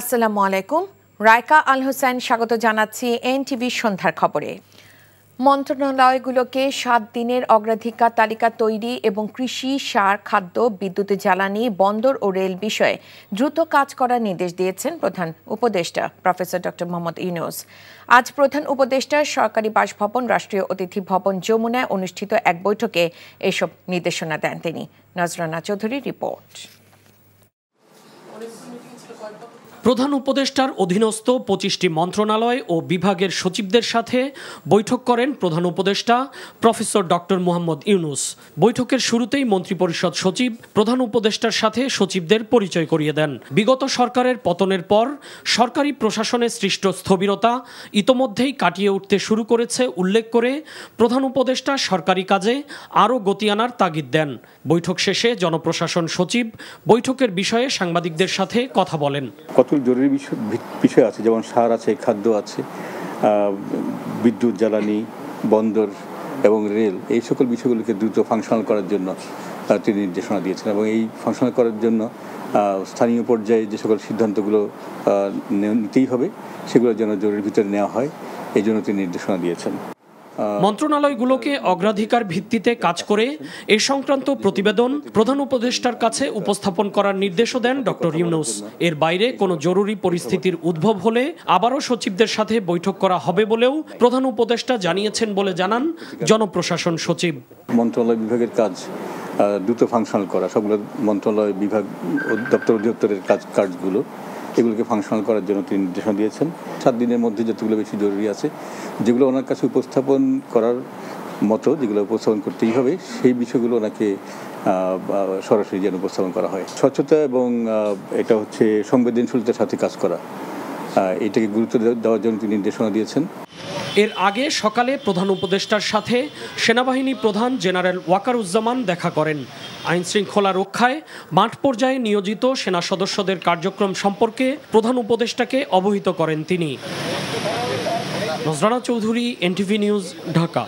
আসসালামু আলাইকুম রায়কা আল হোসেন স্বাগত জানাচ্ছি এনটিভি সন্ধ্যার খবরে মন্ত্রণালয়গুলোকে সাত দিনের অগ্রাধিকার তালিকা তৈরি এবং কৃষি সার খাদ্য বিদ্যুৎ জ্বালানি বন্দর ও রেল বিষয়ে দ্রুত কাজ করার নির্দেশ দিয়েছেন প্রধান উপদেষ্টা প্রফেসর ডক্টর মোহাম্মদ ইউনুস আজ প্রধান উপদেষ্টা সরকারি বাসভবন রাষ্ট্রীয় অতিথি ভবন যমুনায় অনুষ্ঠিত এক বৈঠকে এসব নির্দেশনা দেন তিনি নজরানা চৌধুরী রিপোর্ট প্রধান উপদেষ্টার অধীনস্থ পঁচিশটি মন্ত্রণালয় ও বিভাগের সচিবদের সাথে বৈঠক করেন প্রধান উপদেষ্টা প্রফেসর ডক্টর মোহাম্মদ ইউনুস বৈঠকের শুরুতেই মন্ত্রিপরিষদ সচিব প্রধান উপদেষ্টার সাথে সচিবদের পরিচয় করিয়ে দেন বিগত সরকারের পতনের পর সরকারি প্রশাসনে সৃষ্ট স্থবিরতা ইতোমধ্যেই কাটিয়ে উঠতে শুরু করেছে উল্লেখ করে প্রধান উপদেষ্টা সরকারি কাজে আরও গতি আনার তাগিদ দেন বৈঠক শেষে জনপ্রশাসন সচিব বৈঠকের বিষয়ে সাংবাদিকদের সাথে কথা বলেন সকল জরুরি বিষয় আছে যেমন সার আছে খাদ্য আছে বিদ্যুৎ জ্বালানি বন্দর এবং রেল এই সকল বিষয়গুলিকে দ্রুত ফাংশনাল করার জন্য তিনি নির্দেশনা দিয়েছেন এবং এই ফাংশনাল করার জন্য স্থানীয় পর্যায়ে যে সকল সিদ্ধান্তগুলো নিতেই হবে সেগুলোর জন্য জরুরি ভিতরে নেওয়া হয় এই জন্য তিনি নির্দেশনা দিয়েছেন মন্ত্রণালয়গুলোকে অগ্রাধিকার ভিত্তিতে কাজ করে এ সংক্রান্ত প্রতিবেদন প্রধান উপদেষ্টার কাছে উপস্থাপন করার নির্দেশও দেন ডক্টর ইউনুস এর বাইরে কোনো জরুরি পরিস্থিতির উদ্ভব হলে আবারও সচিবদের সাথে বৈঠক করা হবে বলেও প্রধান উপদেষ্টা জানিয়েছেন বলে জানান জনপ্রশাসন সচিব মন্ত্রণালয় বিভাগের কাজ দ্রুত ফাংশনাল করা সবগুলো মন্ত্রণালয় বিভাগ দপ্তর অধিদপ্তরের কাজ কাজগুলো এগুলোকে ফাংশনাল করার জন্য তিনি নির্দেশনা দিয়েছেন সাত দিনের মধ্যে যতগুলো বেশি জরুরি আছে যেগুলো ওনার কাছে উপস্থাপন করার মতো যেগুলো উপস্থাপন করতেই হবে সেই বিষয়গুলো ওনাকে সরাসরি যেন উপস্থাপন করা হয় স্বচ্ছতা এবং এটা হচ্ছে সংবেদনশীলতার সাথে কাজ করা এটাকে গুরুত্ব দেওয়ার জন্য তিনি নির্দেশনা দিয়েছেন এর আগে সকালে প্রধান উপদেষ্টার সাথে সেনাবাহিনী প্রধান জেনারেল ওয়াকারুজ্জামান দেখা করেন আইন শৃঙ্খলা রক্ষায় মাঠ পর্যায়ে নিয়োজিত সেনা সদস্যদের কার্যক্রম সম্পর্কে প্রধান উপদেষ্টাকে অবহিত করেন তিনি নজরানা চৌধুরী এনটিভি নিউজ ঢাকা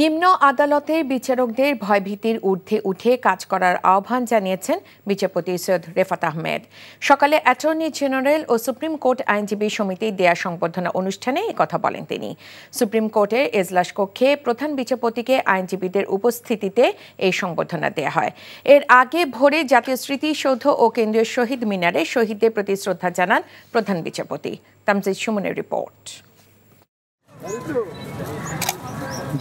নিম্ন আদালতে বিচারকদের ভয়ভীতির ঊর্ধ্বে উঠে কাজ করার আহ্বান জানিয়েছেন বিচারপতি সৈয়দ রেফাত আহমেদ সকালে অ্যাটর্নি জেনারেল ও সুপ্রিম কোর্ট আইনজীবী সমিতি দেয়া সংবর্ধনা অনুষ্ঠানে কথা বলেন তিনি সুপ্রিম কোর্টের এজলাস কক্ষে প্রধান বিচারপতিকে আইনজীবীদের উপস্থিতিতে এই সংবর্ধনা দেয়া হয় এর আগে ভোরে জাতীয় স্মৃতিসৌধ ও কেন্দ্রীয় শহীদ মিনারে শহীদদের প্রতি শ্রদ্ধা জানান প্রধান বিচারপতি তামজিদ সুমনের রিপোর্ট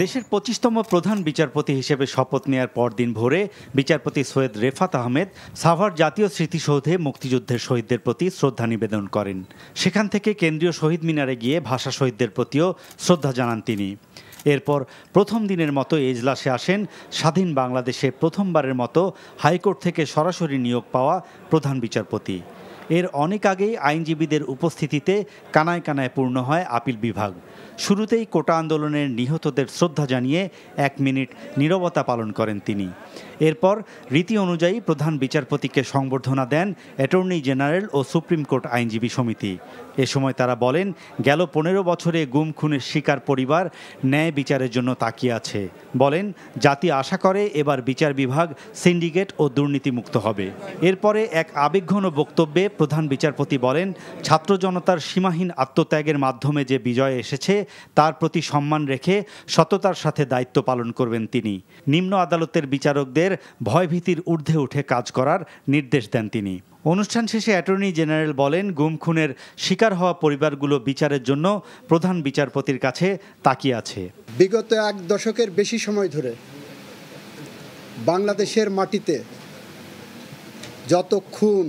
দেশের পঁচিশতম প্রধান বিচারপতি হিসেবে শপথ নেয়ার পরদিন ভোরে বিচারপতি সৈয়দ রেফাত আহমেদ সাভার জাতীয় স্মৃতিসৌধে মুক্তিযুদ্ধের শহীদদের প্রতি শ্রদ্ধা নিবেদন করেন সেখান থেকে কেন্দ্রীয় শহীদ মিনারে গিয়ে ভাষা শহীদদের প্রতিও শ্রদ্ধা জানান তিনি এরপর প্রথম দিনের মতো এজলাসে আসেন স্বাধীন বাংলাদেশে প্রথমবারের মতো হাইকোর্ট থেকে সরাসরি নিয়োগ পাওয়া প্রধান বিচারপতি এর অনেক আগেই আইনজীবীদের উপস্থিতিতে কানায় কানায় পূর্ণ হয় আপিল বিভাগ শুরুতেই কোটা আন্দোলনের নিহতদের শ্রদ্ধা জানিয়ে এক মিনিট নীরবতা পালন করেন তিনি এরপর রীতি অনুযায়ী প্রধান বিচারপতিকে সংবর্ধনা দেন অ্যাটর্নি জেনারেল ও সুপ্রিম কোর্ট আইনজীবী সমিতি এ সময় তারা বলেন গেল পনেরো বছরে গুম খুনের শিকার পরিবার ন্যায় বিচারের জন্য তাকিয়ে আছে বলেন জাতি আশা করে এবার বিচার বিভাগ সিন্ডিকেট ও দুর্নীতিমুক্ত হবে এরপরে এক আবেগঘন বক্তব্যে প্রধান বিচারপতি বলেন ছাত্র জনতার সীমাহীন আত্মত্যাগের মাধ্যমে যে বিজয় এসেছে তার প্রতি সম্মান রেখে সততার সাথে দায়িত্ব পালন করবেন তিনি নিম্ন আদালতের বিচারকদের ভয়ভীতির ঊর্ধ্বে উঠে কাজ করার নির্দেশ দেন তিনি অনুষ্ঠান শেষে অ্যাটর্নি জেনারেল বলেন গুম খুনের শিকার হওয়া পরিবারগুলো বিচারের জন্য প্রধান বিচারপতির কাছে তাকিয়ে আছে বিগত এক দশকের বেশি সময় ধরে বাংলাদেশের মাটিতে যত খুন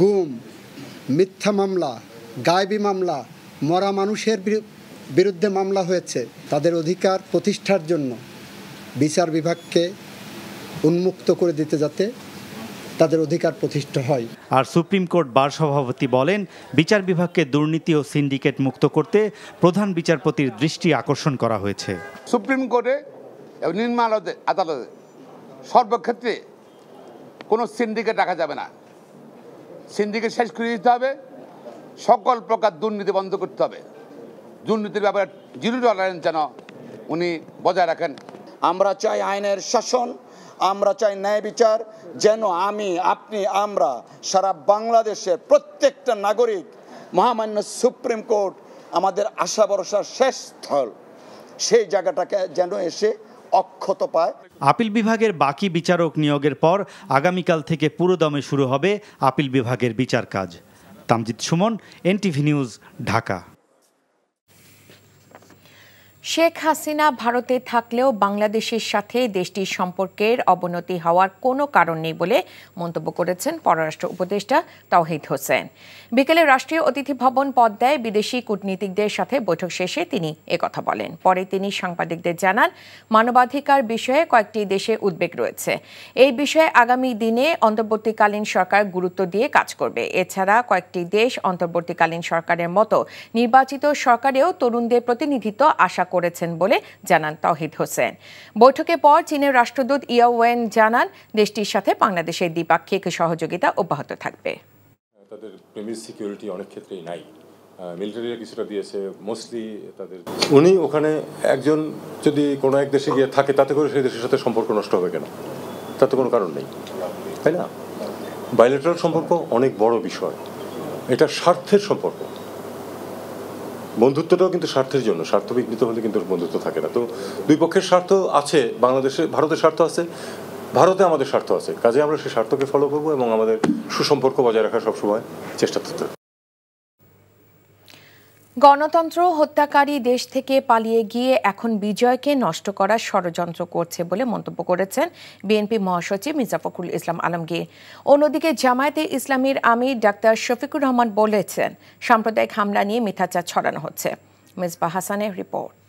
গুম মিথ্যা মামলা গায়বী মামলা মরা মানুষের বিরুদ্ধে মামলা হয়েছে তাদের অধিকার প্রতিষ্ঠার জন্য বিচার বিভাগকে উন্মুক্ত করে দিতে যাতে তাদের অধিকার প্রতিষ্ঠা হয় আর সুপ্রিম কোর্ট বার সভাপতি বলেন বিচার বিভাগকে দুর্নীতি ও সিন্ডিকেট মুক্ত করতে প্রধান বিচারপতির দৃষ্টি আকর্ষণ করা হয়েছে সুপ্রিম কোর্টে এবং আদালতে সর্বক্ষেত্রে কোনো সিন্ডিকেট রাখা যাবে না সিন্ডিকেট শেষ করে দিতে হবে সকল প্রকার দুর্নীতি বন্ধ করতে হবে দুর্নীতির ব্যাপারে জিরো টলারেন্স যেন উনি বজায় রাখেন আমরা চাই আইনের শাসন আমরা চাই ন্যায় বিচার যেন আমি আপনি আমরা সারা বাংলাদেশের প্রত্যেকটা নাগরিক মহামান্য সুপ্রিম কোর্ট আমাদের আশা ভরসার শেষ স্থল সেই জায়গাটাকে যেন এসে অক্ষত পায় আপিল বিভাগের বাকি বিচারক নিয়োগের পর আগামীকাল থেকে পুরোদমে শুরু হবে আপিল বিভাগের বিচার কাজ তামজিৎ সুমন এনটিভি নিউজ ঢাকা শেখ হাসিনা ভারতে থাকলেও বাংলাদেশের সাথে দেশটির সম্পর্কের অবনতি হওয়ার কোনো কারণ নেই বলে মন্তব্য করেছেন পররাষ্ট্র উপদেষ্টা তাওহিদ হোসেন বিকেলে রাষ্ট্রীয় অতিথি ভবন পদ্মায় বিদেশি কূটনীতিকদের সাথে বৈঠক শেষে তিনি একথা বলেন পরে তিনি সাংবাদিকদের জানান মানবাধিকার বিষয়ে কয়েকটি দেশে উদ্বেগ রয়েছে এই বিষয়ে আগামী দিনে অন্তর্বর্তীকালীন সরকার গুরুত্ব দিয়ে কাজ করবে এছাড়া কয়েকটি দেশ অন্তর্বর্তীকালীন সরকারের মতো নির্বাচিত সরকারেও তরুণদের প্রতিনিধিত্ব আশা করেছেন বলে জানান তাওহিদ হোসেন বৈঠকে পর চীনের রাষ্ট্রদূত ইয়াওয়েন জানান দেশটির সাথে বাংলাদেশের দ্বিপাক্ষিক সহযোগিতা অব্যাহত থাকবে তাদের প্রেমিস সিকিউরিটি অনেক ক্ষেত্রেই নাই মিলিটারিরা কিছুটা দিয়েছে মোস্টলি তাদের উনি ওখানে একজন যদি কোনো এক দেশে গিয়ে থাকে তাতে করে সেই দেশের সাথে সম্পর্ক নষ্ট হবে কেন তাতে কোনো কারণ নেই তাই না বাইলেটারাল সম্পর্ক অনেক বড় বিষয় এটা স্বার্থের সম্পর্ক বন্ধুত্বটাও কিন্তু স্বার্থের জন্য স্বার্থ বিঘ্নিত হলে কিন্তু বন্ধুত্ব থাকে না তো দুই পক্ষের স্বার্থ আছে বাংলাদেশে ভারতের স্বার্থ আছে ভারতে আমাদের স্বার্থ আছে কাজে আমরা সেই স্বার্থকে ফলো করবো এবং আমাদের সুসম্পর্ক বজায় রাখার সবসময় চেষ্টা করতে গণতন্ত্র হত্যাকারী দেশ থেকে পালিয়ে গিয়ে এখন বিজয়কে নষ্ট করার ষড়যন্ত্র করছে বলে মন্তব্য করেছেন বিএনপি মহাসচিব মির্জা ফখরুল ইসলাম আলমগীর অন্যদিকে জামায়াতে ইসলামীর আমির ডাক্তার শফিকুর রহমান বলেছেন সাম্প্রদায়িক হামলা নিয়ে মিথ্যাচার ছড়ানো হচ্ছে মেজবা হাসানের রিপোর্ট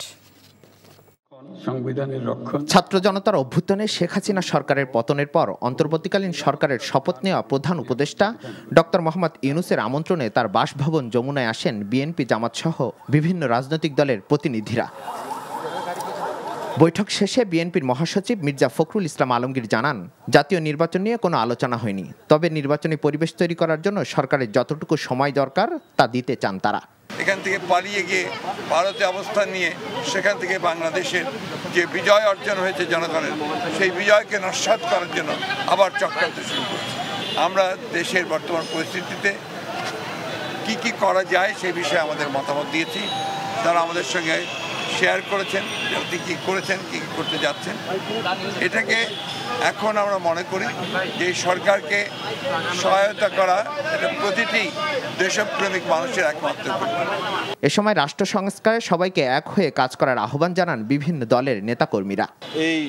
সংবিধানের রক্ষণ ছাত্র জনতার অভ্যুত্থানে শেখ হাসিনা সরকারের পতনের পর অন্তর্বর্তীকালীন সরকারের শপথ নেওয়া প্রধান উপদেষ্টা ডক্টর মোহাম্মদ ইউনুসের আমন্ত্রণে তার বাসভবন যমুনায় আসেন বিএনপি জামাত সহ বিভিন্ন রাজনৈতিক দলের প্রতিনিধিরা বৈঠক শেষে বিএনপির মহাসচিব মির্জা ফখরুল ইসলাম আলমগীর জানান জাতীয় নির্বাচন নিয়ে কোনো আলোচনা হয়নি তবে নির্বাচনী পরিবেশ তৈরি করার জন্য সরকারের যতটুকু সময় দরকার তা দিতে চান তারা সেখান থেকে পালিয়ে গিয়ে ভারতে অবস্থান নিয়ে সেখান থেকে বাংলাদেশের যে বিজয় অর্জন হয়েছে জনগণের সেই বিজয়কে নস্বাত করার জন্য আবার চক্রান্ত শুরু করছে আমরা দেশের বর্তমান পরিস্থিতিতে কি কি করা যায় সেই বিষয়ে আমাদের মতামত দিয়েছি তারা আমাদের সঙ্গে শেয়ার করেছেন তিনি কী করেছেন কী করতে যাচ্ছেন এটাকে এখন আমরা মনে করি যে সরকারকে সহায়তা করা এটা প্রতিটি দেশপ্রেমিক মানুষের একমাত্র এ সময় রাষ্ট্র সংস্কারে সবাইকে এক হয়ে কাজ করার আহ্বান জানান বিভিন্ন দলের নেতাকর্মীরা এই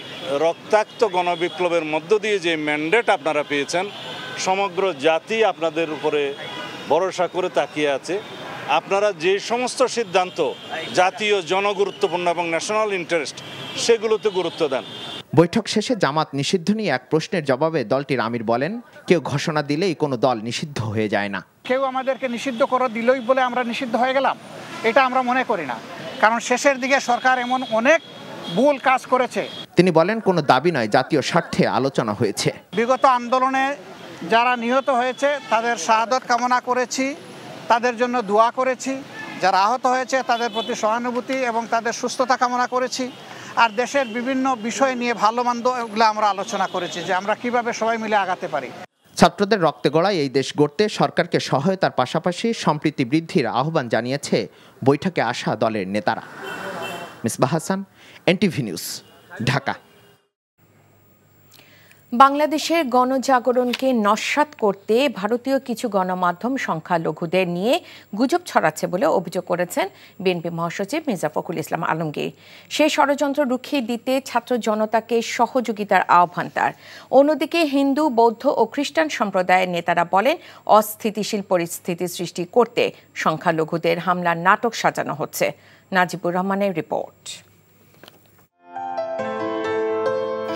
রক্তাক্ত গণবিপ্লবের মধ্য দিয়ে যে ম্যান্ডেট আপনারা পেয়েছেন সমগ্র জাতি আপনাদের উপরে ভরসা করে তাকিয়ে আছে আপনারা যে সমস্ত সিদ্ধান্ত জাতীয় জনগুরুত্বপূর্ণ এবং ন্যাশনাল ইন্টারেস্ট সেগুলোতে গুরুত্ব দেন বৈঠক শেষে জামাত নিষিদ্ধ নিয়ে এক প্রশ্নের জবাবে দলটির আমির বলেন কেউ ঘোষণা দিলেই কোনো দল নিষিদ্ধ হয়ে যায় না কেউ আমাদেরকে নিষিদ্ধ করে দিলই বলে আমরা নিষিদ্ধ হয়ে গেলাম এটা আমরা মনে করি না কারণ শেষের দিকে সরকার এমন অনেক ভুল কাজ করেছে তিনি বলেন কোনো দাবি নয় জাতীয় স্বার্থে আলোচনা হয়েছে বিগত আন্দোলনে যারা নিহত হয়েছে তাদের শাহাদত কামনা করেছি তাদের জন্য দোয়া করেছি যারা আহত হয়েছে তাদের প্রতি সহানুভূতি এবং তাদের সুস্থতা কামনা করেছি আর দেশের বিভিন্ন বিষয় নিয়ে ভালো মন্দ এগুলো আমরা আলোচনা করেছি যে আমরা কিভাবে সবাই মিলে আগাতে পারি ছাত্রদের রক্তে গড়ায় এই দেশ গড়তে সরকারকে সহায়তার পাশাপাশি সম্প্রীতি বৃদ্ধির আহ্বান জানিয়েছে বৈঠকে আসা দলের নেতারা মিসবাহ হাসান এনটিভি নিউজ ঢাকা বাংলাদেশের গণজাগরণকে নস্বাত করতে ভারতীয় কিছু গণমাধ্যম সংখ্যালঘুদের নিয়ে গুজব ছড়াচ্ছে বলে অভিযোগ করেছেন বিএনপি মহাসচিব মির্জা ফখরুল ইসলাম আলমগীর সে ষড়যন্ত্র রুখিয়ে দিতে ছাত্র জনতাকে সহযোগিতার আহ্বান তার অন্যদিকে হিন্দু বৌদ্ধ ও খ্রিস্টান সম্প্রদায়ের নেতারা বলেন অস্থিতিশীল পরিস্থিতি সৃষ্টি করতে সংখ্যালঘুদের হামলার নাটক সাজানো হচ্ছে নাজিবুর রহমানের রিপোর্ট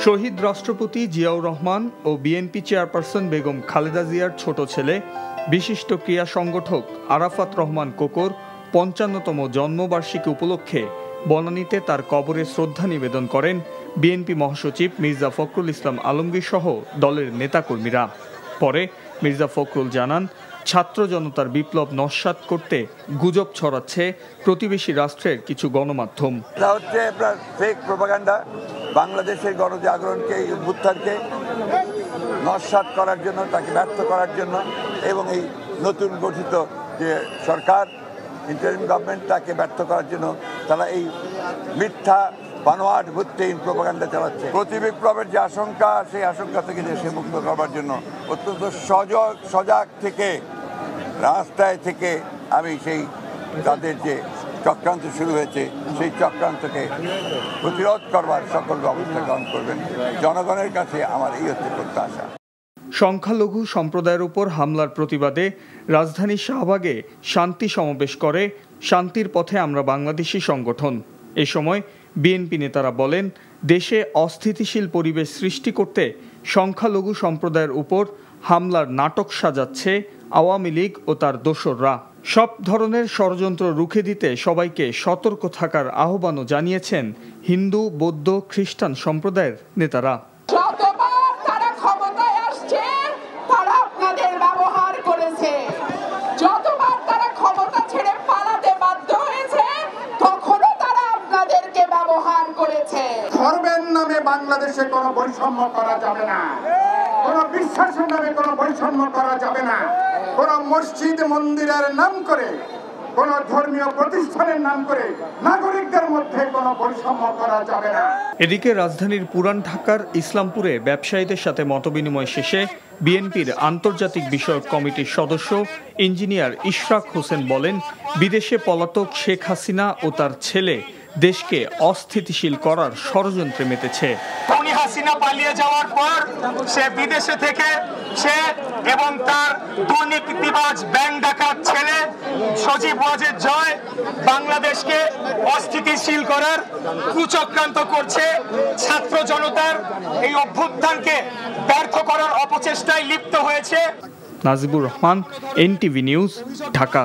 শহীদ রাষ্ট্রপতি জিয়াউর রহমান ও বিএনপি চেয়ারপারসন বেগম খালেদা জিয়ার ছোট ছেলে বিশিষ্ট ক্রিয়া সংগঠক আরাফাত রহমান কোকর পঞ্চান্নতম জন্মবার্ষিকী উপলক্ষে বনানীতে তার কবরে শ্রদ্ধা নিবেদন করেন বিএনপি মহাসচিব মির্জা ফখরুল ইসলাম আলমগীর সহ দলের নেতাকর্মীরা পরে মির্জা ফখরুল জানান ছাত্র জনতার বিপ্লব নস্বাত করতে গুজব ছড়াচ্ছে প্রতিবেশী রাষ্ট্রের কিছু গণমাধ্যম এটা হচ্ছে আপনার ফেক প্রোপাগান্ডা বাংলাদেশের গণজাগরণকে উদ্ধারকে নস্বাত করার জন্য তাকে ব্যর্থ করার জন্য এবং এই নতুন গঠিত যে সরকার ইন্টারিম গভর্নমেন্ট তাকে ব্যর্থ করার জন্য তারা এই মিথ্যা বানোয়াট ইন প্রোপাগান্ডা চালাচ্ছে প্রতি বিপ্লবের যে আশঙ্কা সেই আশঙ্কা থেকে দেশে মুক্ত করবার জন্য অত্যন্ত সজাগ সজাগ থেকে রাস্তায় থেকে আমি সেই তাদের যে চক্রান্ত শুরু হয়েছে সেই চক্রান্তকে প্রতিরোধ করবার সকল ব্যবস্থা গ্রহণ করবেন জনগণের কাছে আমার এই হচ্ছে প্রত্যাশা সংখ্যালঘু সম্প্রদায়ের উপর হামলার প্রতিবাদে রাজধানী শাহবাগে শান্তি সমাবেশ করে শান্তির পথে আমরা বাংলাদেশি সংগঠন এ সময় বিএনপি নেতারা বলেন দেশে অস্থিতিশীল পরিবেশ সৃষ্টি করতে সংখ্যালঘু সম্প্রদায়ের উপর হামলার নাটক সাজাচ্ছে আওয়ামী লীগ ও তার দোসররা সব ধরনের ষড়যন্ত্র রুখে দিতে সবাইকে সতর্ক থাকার আহ্বানও জানিয়েছেন হিন্দু বৌদ্ধ খ্রিস্টান সম্প্রদায়ের নেতারা বাংলাদেশে কোনো বৈষম্য করা যাবে না কোনো বিশ্বাসের নামে কোনো বৈষম্য করা যাবে না কোন মসজিদ মন্দিরের নাম করে কোন ধর্মীয় প্রতিষ্ঠানের নাম করে নাগরিকদের মধ্যে কোন বৈষম্য করা যাবে না এদিকে রাজধানীর পুরান ঢাকার ইসলামপুরে ব্যবসায়ীদের সাথে মতবিনিময় শেষে বিএনপির আন্তর্জাতিক বিষয়ক কমিটির সদস্য ইঞ্জিনিয়ার ইশরাক হোসেন বলেন বিদেশে পলাতক শেখ হাসিনা ও তার ছেলে দেশকে অস্থিতিশীল করার ষড়যন্ত্রে মেতেছে হাসিনা পালিয়ে যাওয়ার পর সে বিদেশে থেকে সে এবং তার দুর্নীতিবাজ ব্যাংক ডাকার ছেলে সজীব ওয়াজের জয় বাংলাদেশকে অস্থিতিশীল করার কুচক্রান্ত করছে ছাত্র জনতার এই অভ্যুত্থানকে ব্যর্থ করার অপচেষ্টায় লিপ্ত হয়েছে নাজিবুর রহমান এনটিভি নিউজ ঢাকা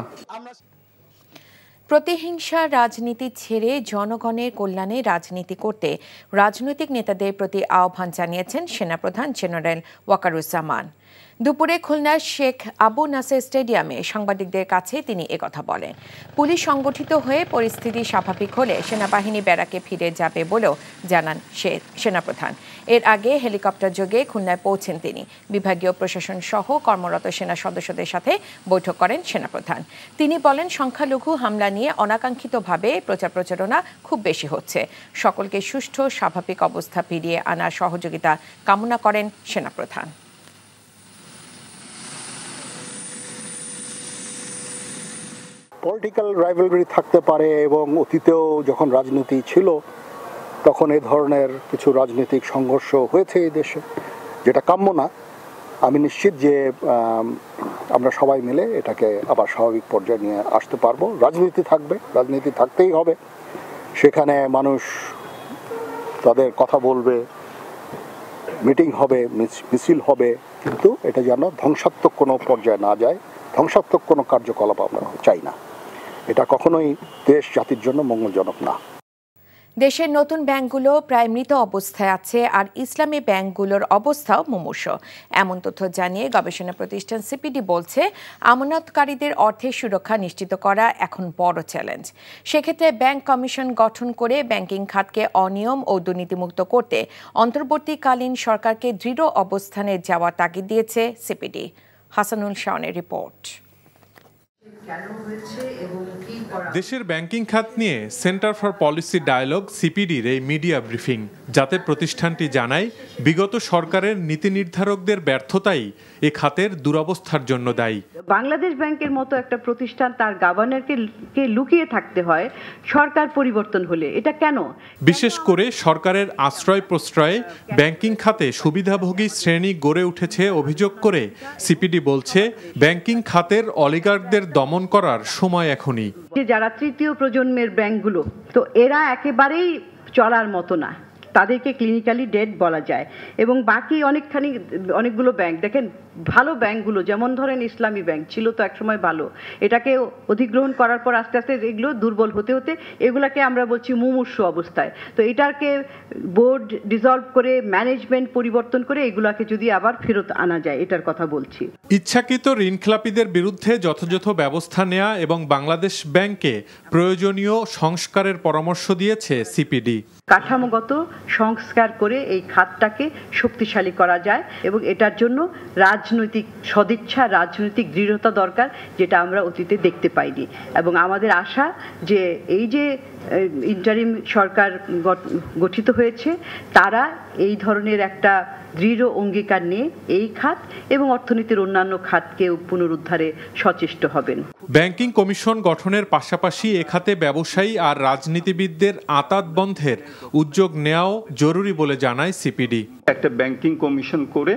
প্রতিহিংসা রাজনীতি ছেড়ে জনগণের কল্যাণে রাজনীতি করতে রাজনৈতিক নেতাদের প্রতি আহ্বান জানিয়েছেন সেনাপ্রধান জেনারেল ওয়াকারুজ্জামান দুপুরে খুলনার শেখ আবু নাসের স্টেডিয়ামে সাংবাদিকদের কাছে তিনি একথা বলেন পুলিশ সংগঠিত হয়ে পরিস্থিতি স্বাভাবিক হলে সেনাবাহিনী ব্যারাকে ফিরে যাবে বলেও জানান সেনাপ্রধান এর আগে হেলিকপ্টার যোগে খুলনায় পৌঁছেন তিনি বিভাগীয় প্রশাসন সহ কর্মরত সেনা সদস্যদের সাথে বৈঠক করেন সেনাপ্রধান তিনি বলেন সংখ্যালঘু হামলা নিয়ে অনাকাঙ্ক্ষিতভাবে প্রচার প্রচারণা খুব বেশি হচ্ছে সকলকে সুষ্ঠু স্বাভাবিক অবস্থা ফিরিয়ে আনার সহযোগিতা কামনা করেন সেনাপ্রধান পলিটিক্যাল রাইভালরি থাকতে পারে এবং অতীতেও যখন রাজনীতি ছিল তখন এ ধরনের কিছু রাজনৈতিক সংঘর্ষ হয়েছে এই দেশে যেটা কাম্য না আমি নিশ্চিত যে আমরা সবাই মিলে এটাকে আবার স্বাভাবিক পর্যায়ে নিয়ে আসতে পারবো রাজনীতি থাকবে রাজনীতি থাকতেই হবে সেখানে মানুষ তাদের কথা বলবে মিটিং হবে মিছিল হবে কিন্তু এটা যেন ধ্বংসাত্মক কোনো পর্যায়ে না যায় ধ্বংসাত্মক কোনো কার্যকলাপ আমরা চাই না এটা কখনোই দেশ জাতির জন্য মঙ্গলজনক না দেশের নতুন ব্যাংকগুলো প্রায় মৃত অবস্থায় আছে আর ইসলামী ব্যাংকগুলোর অবস্থাও মুমূর্ষ এমন তথ্য জানিয়ে গবেষণা প্রতিষ্ঠান সিপিডি বলছে আমানতকারীদের অর্থের সুরক্ষা নিশ্চিত করা এখন বড় চ্যালেঞ্জ সেক্ষেত্রে ব্যাংক কমিশন গঠন করে ব্যাংকিং খাতকে অনিয়ম ও দুর্নীতিমুক্ত করতে অন্তর্বর্তীকালীন সরকারকে দৃঢ় অবস্থানে যাওয়া তাগিদ দিয়েছে সিপিডি হাসানুল শাওনের রিপোর্ট কেন হয়েছে এবং দেশের ব্যাংকিং খাত নিয়ে সেন্টার ফর পলিসি ডায়ালগ সিপিডির এই মিডিয়া ব্রিফিং যাতে প্রতিষ্ঠানটি জানায় বিগত সরকারের নীতি নির্ধারকদের ব্যর্থতাই এ খাতের দুরবস্থার জন্য দায়ী বাংলাদেশ ব্যাংকের মতো একটা প্রতিষ্ঠান তার গভর্নরকে লুকিয়ে থাকতে হয় সরকার পরিবর্তন হলে এটা কেন বিশেষ করে সরকারের আশ্রয় প্রশ্রয়ে ব্যাংকিং খাতে সুবিধাভোগী শ্রেণী গড়ে উঠেছে অভিযোগ করে সিপিডি বলছে ব্যাংকিং খাতের অলিগার্কদের দমন করার সময় এখনই যারা তৃতীয় প্রজন্মের ব্যাংকগুলো তো এরা একেবারেই চলার মতো না তাদেরকে ক্লিনিক্যালি ডেড বলা যায় এবং বাকি অনেকখানি অনেকগুলো ব্যাংক দেখেন ভালো ব্যাংকগুলো যেমন ধরেন ইসলামী ব্যাংক ছিল তো একসময় ভালো এটাকে অধিগ্রহণ করার পর আস্তে আস্তে এগুলো দুর্বল হতে হতে এগুলাকে আমরা বলছি মুমূর্ষু অবস্থায় তো এটাকে বোর্ড ডিসলভ করে ম্যানেজমেন্ট পরিবর্তন করে এগুলাকে যদি আবার ফেরত আনা যায় এটার কথা বলছি ইচ্ছাকৃত ঋণখেলাপিদের বিরুদ্ধে যথাযথ ব্যবস্থা নেয়া এবং বাংলাদেশ ব্যাংকে প্রয়োজনীয় সংস্কারের পরামর্শ দিয়েছে সিপিডি কাঠামোগত সংস্কার করে এই খাতটাকে শক্তিশালী করা যায় এবং এটার জন্য রাজ রাজনৈতিক সদিচ্ছা রাজনৈতিক দৃঢ়তা দরকার যেটা আমরা অতীতে দেখতে পাইনি এবং আমাদের আশা যে এই যে ইন্টারিম সরকার গঠিত হয়েছে তারা এই ধরনের একটা দৃঢ় অঙ্গীকার নিয়ে এই খাত এবং অর্থনীতির অন্যান্য খাতকেও পুনরুদ্ধারে সচেষ্ট হবেন ব্যাংকিং কমিশন গঠনের পাশাপাশি এ খাতে ব্যবসায়ী আর রাজনীতিবিদদের আতাত বন্ধের উদ্যোগ নেওয়াও জরুরি বলে জানায় সিপিডি একটা ব্যাংকিং কমিশন করে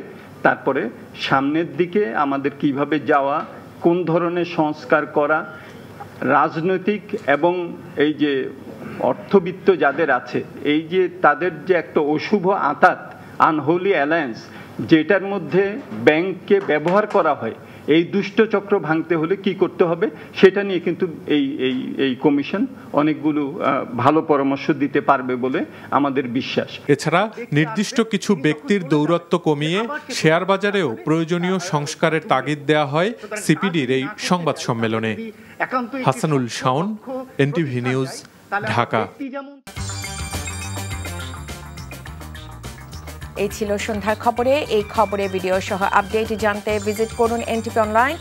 তারপরে সামনের দিকে আমাদের কিভাবে যাওয়া কোন ধরনের সংস্কার করা রাজনৈতিক এবং এই যে অর্থবিত্ত যাদের আছে এই যে তাদের যে একটা অশুভ আতাত আনহোলি অ্যালায়েন্স যেটার মধ্যে ব্যাংককে ব্যবহার করা হয় এই দুষ্ট চক্র ভাঙতে হলে কি করতে হবে সেটা নিয়ে কিন্তু এই এই এই কমিশন অনেকগুলো ভালো পরামর্শ দিতে পারবে বলে আমাদের বিশ্বাস এছাড়া নির্দিষ্ট কিছু ব্যক্তির দৌরত্ব কমিয়ে শেয়ার বাজারেও প্রয়োজনীয় সংস্কারের তাগিদ দেয়া হয় সিপিডির এই সংবাদ সম্মেলনে হাসানুল শাওন এনটিভি নিউজ ঢাকা এই ছিল সন্ধ্যার খবরে এই খবরে ভিডিও সহ আপডেট জানতে ভিজিট করুন এনটিভি অনলাইন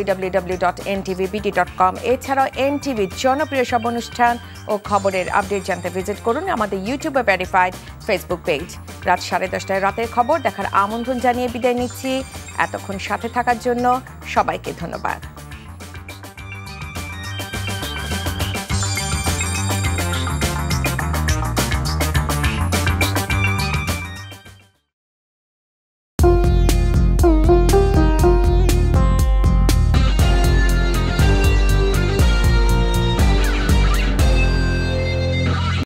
www.ntvbd.com এছাড়াও এনটিভির জনপ্রিয় সব অনুষ্ঠান ও খবরের আপডেট জানতে ভিজিট করুন আমাদের ইউটিউবে ভ্যারিফাইড ফেসবুক পেজ রাত সাড়ে দশটায় রাতের খবর দেখার আমন্ত্রণ জানিয়ে বিদায় নিচ্ছি এতক্ষণ সাথে থাকার জন্য সবাইকে ধন্যবাদ